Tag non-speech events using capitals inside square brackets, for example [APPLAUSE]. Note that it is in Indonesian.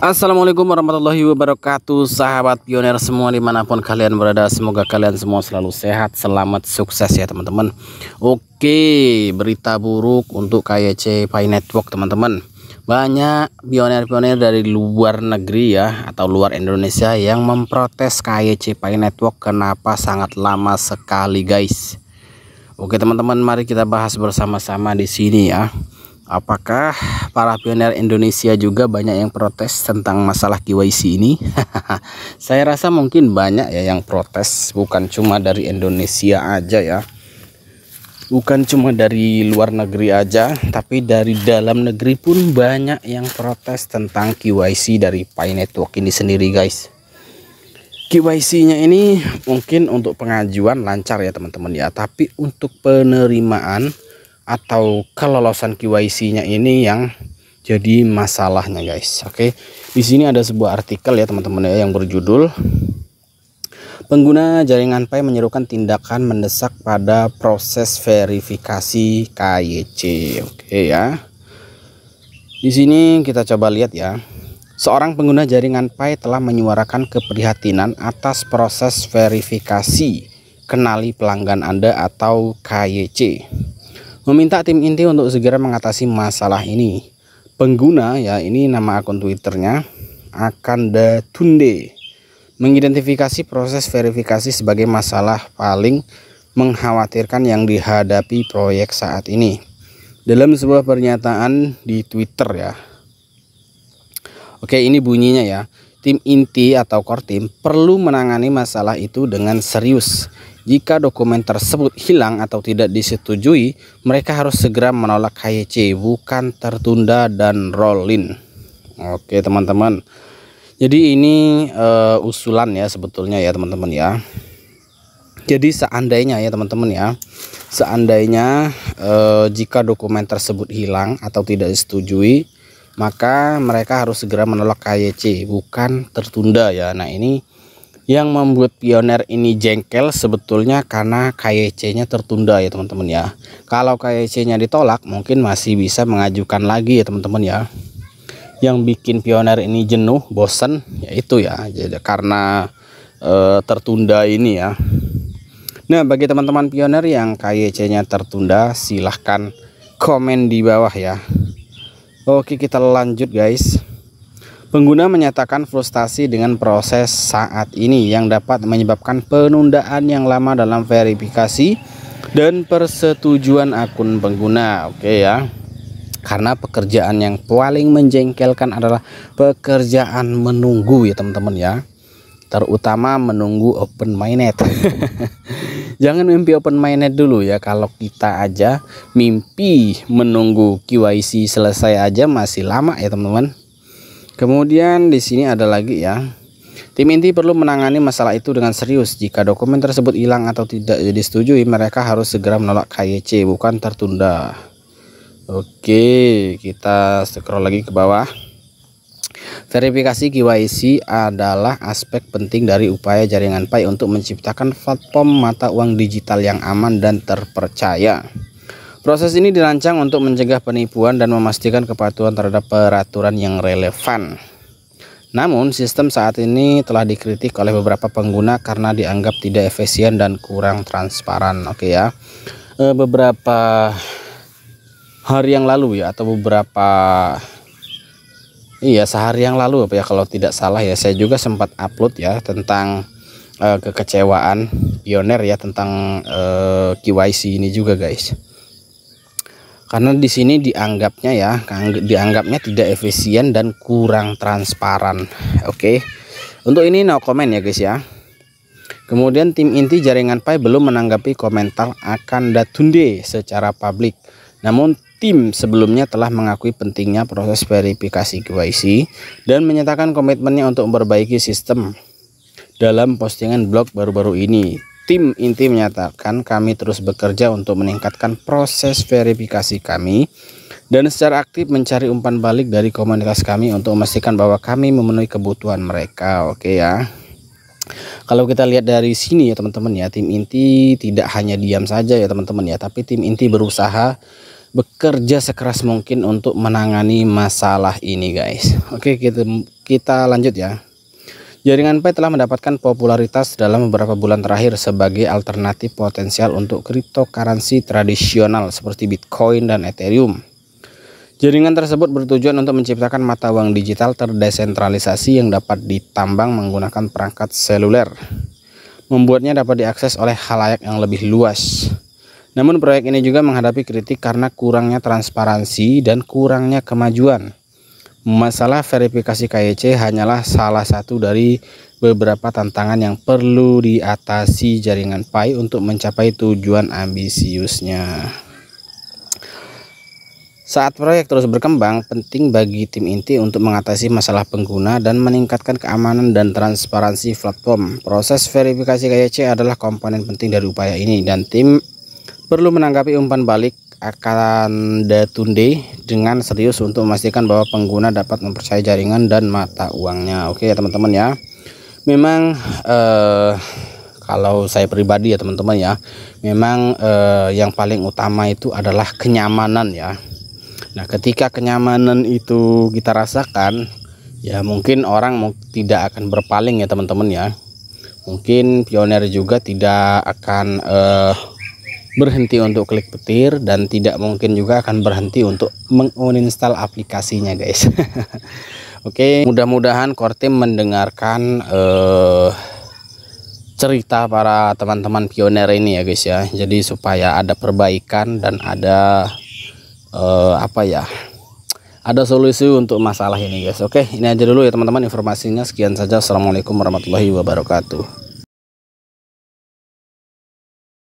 Assalamualaikum warahmatullahi wabarakatuh Sahabat pioner semua dimanapun kalian berada Semoga kalian semua selalu sehat Selamat sukses ya teman-teman Oke berita buruk untuk KYC Pi Network teman-teman Banyak pioner-pioner dari luar negeri ya Atau luar Indonesia yang memprotes KYC Pi Network Kenapa sangat lama sekali guys Oke teman-teman mari kita bahas bersama-sama di sini ya Apakah para pioner Indonesia juga banyak yang protes tentang masalah KYC ini. [LAUGHS] Saya rasa mungkin banyak ya yang protes, bukan cuma dari Indonesia aja ya. Bukan cuma dari luar negeri aja, tapi dari dalam negeri pun banyak yang protes tentang KYC dari Pi Network ini sendiri, guys. KYC-nya ini mungkin untuk pengajuan lancar ya, teman-teman ya, tapi untuk penerimaan atau kelolosan KYC-nya ini yang jadi masalahnya guys. Oke. Di sini ada sebuah artikel ya teman-teman ya yang berjudul Pengguna jaringan Pay menyerukan tindakan mendesak pada proses verifikasi KYC. Oke ya. Di sini kita coba lihat ya. Seorang pengguna jaringan Pay telah menyuarakan keprihatinan atas proses verifikasi kenali pelanggan Anda atau KYC meminta tim inti untuk segera mengatasi masalah ini. Pengguna ya ini nama akun Twitternya Akanda Tunde mengidentifikasi proses verifikasi sebagai masalah paling mengkhawatirkan yang dihadapi proyek saat ini. Dalam sebuah pernyataan di Twitter ya. Oke, ini bunyinya ya tim inti atau core team perlu menangani masalah itu dengan serius jika dokumen tersebut hilang atau tidak disetujui, mereka harus segera menolak KYC bukan tertunda dan rolling. Oke, teman-teman. Jadi ini uh, usulan ya sebetulnya ya, teman-teman ya. Jadi seandainya ya, teman-teman ya. Seandainya uh, jika dokumen tersebut hilang atau tidak disetujui, maka mereka harus segera menolak KYC, bukan tertunda ya. Nah, ini yang membuat pioner ini jengkel sebetulnya karena KYC-nya tertunda ya teman-teman ya. Kalau KYC-nya ditolak mungkin masih bisa mengajukan lagi ya teman-teman ya. Yang bikin pioner ini jenuh, bosen yaitu ya jadi karena e, tertunda ini ya. Nah, bagi teman-teman pioner yang KYC-nya tertunda silahkan komen di bawah ya. Oke, kita lanjut guys. Pengguna menyatakan frustasi dengan proses saat ini yang dapat menyebabkan penundaan yang lama dalam verifikasi dan persetujuan akun pengguna. Oke ya. Karena pekerjaan yang paling menjengkelkan adalah pekerjaan menunggu ya teman-teman ya. Terutama menunggu open mainnet. [LAUGHS] Jangan mimpi open mainnet dulu ya kalau kita aja mimpi menunggu KYC selesai aja masih lama ya teman-teman. Kemudian di sini ada lagi ya. Tim inti perlu menangani masalah itu dengan serius. Jika dokumen tersebut hilang atau tidak disetujui, mereka harus segera menolak KYC, bukan tertunda. Oke, kita scroll lagi ke bawah. Verifikasi KYC adalah aspek penting dari upaya jaringan PAI untuk menciptakan platform mata uang digital yang aman dan terpercaya. Proses ini dirancang untuk mencegah penipuan dan memastikan kepatuhan terhadap peraturan yang relevan. Namun, sistem saat ini telah dikritik oleh beberapa pengguna karena dianggap tidak efisien dan kurang transparan. Oke ya. E, beberapa hari yang lalu ya atau beberapa iya sehari yang lalu apa ya kalau tidak salah ya saya juga sempat upload ya tentang uh, kekecewaan pioner ya tentang uh, e, KYC ini juga guys karena di sini dianggapnya ya dianggapnya tidak efisien dan kurang transparan oke untuk ini no comment ya guys ya kemudian tim inti jaringan Pai belum menanggapi komentar akan Datunde secara publik namun tim sebelumnya telah mengakui pentingnya proses verifikasi KYC dan menyatakan komitmennya untuk memperbaiki sistem dalam postingan blog baru-baru ini tim inti menyatakan kami terus bekerja untuk meningkatkan proses verifikasi kami dan secara aktif mencari umpan balik dari komunitas kami untuk memastikan bahwa kami memenuhi kebutuhan mereka. Oke okay ya. Kalau kita lihat dari sini ya teman-teman ya, tim inti tidak hanya diam saja ya teman-teman ya, tapi tim inti berusaha bekerja sekeras mungkin untuk menangani masalah ini guys. Oke, okay, kita kita lanjut ya. Jaringan Pay telah mendapatkan popularitas dalam beberapa bulan terakhir sebagai alternatif potensial untuk cryptocurrency tradisional seperti Bitcoin dan Ethereum. Jaringan tersebut bertujuan untuk menciptakan mata uang digital terdesentralisasi yang dapat ditambang menggunakan perangkat seluler. Membuatnya dapat diakses oleh halayak yang lebih luas. Namun proyek ini juga menghadapi kritik karena kurangnya transparansi dan kurangnya kemajuan. Masalah verifikasi KYC e hanyalah salah satu dari beberapa tantangan yang perlu diatasi jaringan PAI untuk mencapai tujuan ambisiusnya. Saat proyek terus berkembang, penting bagi tim inti untuk mengatasi masalah pengguna dan meningkatkan keamanan dan transparansi platform. Proses verifikasi KYC e adalah komponen penting dari upaya ini dan tim perlu menanggapi umpan balik akan ditunda dengan serius untuk memastikan bahwa pengguna dapat mempercayai jaringan dan mata uangnya. Oke ya teman-teman ya. Memang eh, kalau saya pribadi ya teman-teman ya, memang eh, yang paling utama itu adalah kenyamanan ya. Nah ketika kenyamanan itu kita rasakan, ya mungkin orang tidak akan berpaling ya teman-teman ya. Mungkin pioner juga tidak akan eh, berhenti untuk klik petir dan tidak mungkin juga akan berhenti untuk menginstal aplikasinya guys [LAUGHS] oke okay, mudah-mudahan team mendengarkan uh, cerita para teman-teman pioner ini ya guys ya jadi supaya ada perbaikan dan ada uh, apa ya ada solusi untuk masalah ini guys oke okay, ini aja dulu ya teman-teman informasinya sekian saja Assalamualaikum warahmatullahi wabarakatuh